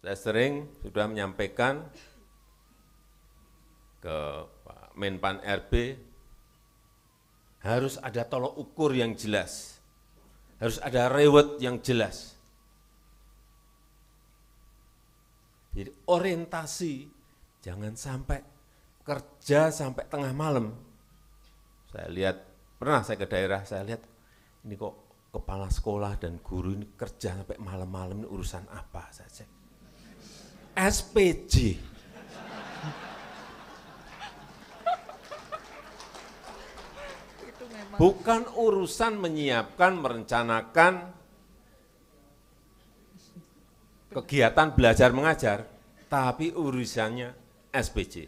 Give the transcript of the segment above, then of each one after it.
saya sering sudah menyampaikan ke Pak Menpan RB, harus ada tolok ukur yang jelas, harus ada reward yang jelas. Jadi orientasi jangan sampai kerja sampai tengah malam. Saya lihat, pernah saya ke daerah, saya lihat ini kok kepala sekolah dan guru ini kerja sampai malam-malam ini urusan apa saja. SPJ. Bukan urusan menyiapkan, merencanakan kegiatan belajar mengajar, tapi urusannya SPJ.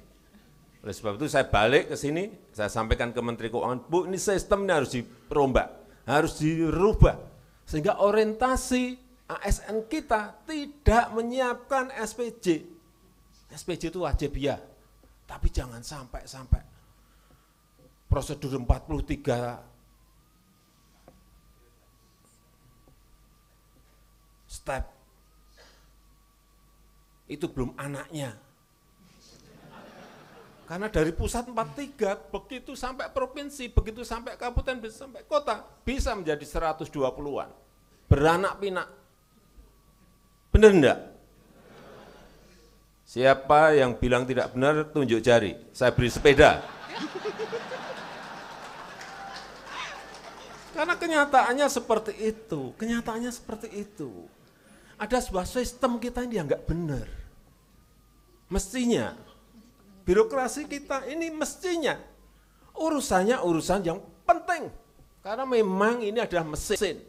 Oleh sebab itu saya balik ke sini, saya sampaikan ke Menteri Keuangan, Bu ini sistemnya harus dirombak, harus dirubah. Sehingga orientasi ASN kita tidak menyiapkan SPJ. SPJ itu wajib ya, tapi jangan sampai-sampai prosedur 43 step itu belum anaknya. Karena dari pusat 43, begitu sampai provinsi, begitu sampai kabupaten, sampai kota, bisa menjadi 120-an. Beranak pinak Benar enggak? Siapa yang bilang tidak benar, tunjuk jari. Saya beri sepeda. Karena kenyataannya seperti itu. Kenyataannya seperti itu. Ada sebuah sistem kita yang nggak benar. Mestinya. Birokrasi kita ini mestinya. Urusannya urusan yang penting. Karena memang ini adalah mesin.